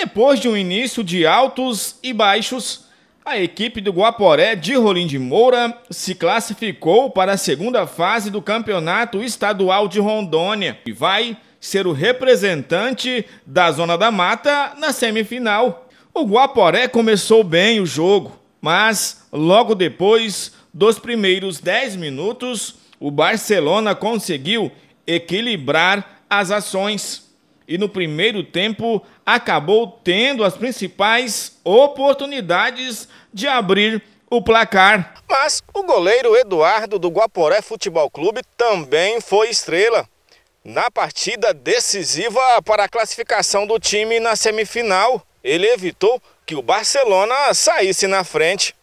Depois de um início de altos e baixos, a equipe do Guaporé de Rolim de Moura se classificou para a segunda fase do Campeonato Estadual de Rondônia e vai ser o representante da Zona da Mata na semifinal. O Guaporé começou bem o jogo, mas logo depois dos primeiros 10 minutos, o Barcelona conseguiu equilibrar as ações e no primeiro tempo acabou tendo as principais oportunidades de abrir o placar. Mas o goleiro Eduardo do Guaporé Futebol Clube também foi estrela. Na partida decisiva para a classificação do time na semifinal, ele evitou que o Barcelona saísse na frente.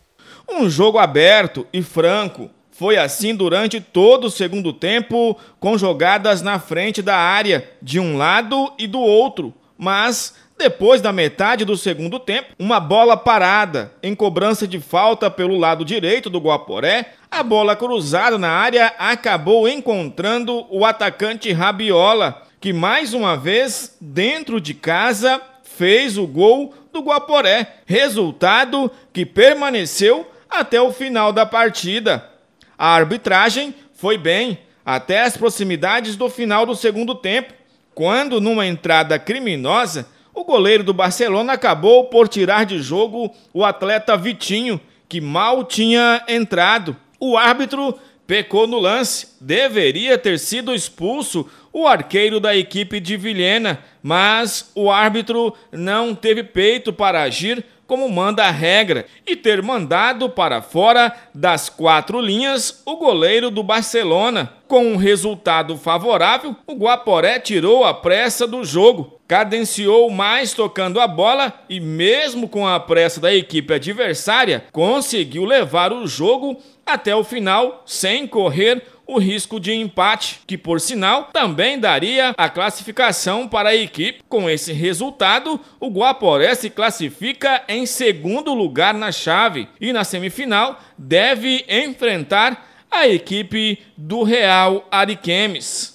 Um jogo aberto e franco, foi assim durante todo o segundo tempo, com jogadas na frente da área, de um lado e do outro. Mas, depois da metade do segundo tempo, uma bola parada, em cobrança de falta pelo lado direito do Guaporé, a bola cruzada na área acabou encontrando o atacante Rabiola, que mais uma vez, dentro de casa, fez o gol do Guaporé. Resultado que permaneceu até o final da partida. A arbitragem foi bem até as proximidades do final do segundo tempo, quando, numa entrada criminosa, o goleiro do Barcelona acabou por tirar de jogo o atleta Vitinho, que mal tinha entrado. O árbitro pecou no lance. Deveria ter sido expulso o arqueiro da equipe de Vilhena, mas o árbitro não teve peito para agir como manda a regra, e ter mandado para fora das quatro linhas o goleiro do Barcelona. Com um resultado favorável, o Guaporé tirou a pressa do jogo, cadenciou mais tocando a bola e, mesmo com a pressa da equipe adversária, conseguiu levar o jogo até o final sem correr o risco de empate, que por sinal também daria a classificação para a equipe. Com esse resultado, o Guaporé se classifica em segundo lugar na chave e na semifinal deve enfrentar a equipe do Real Ariquemes.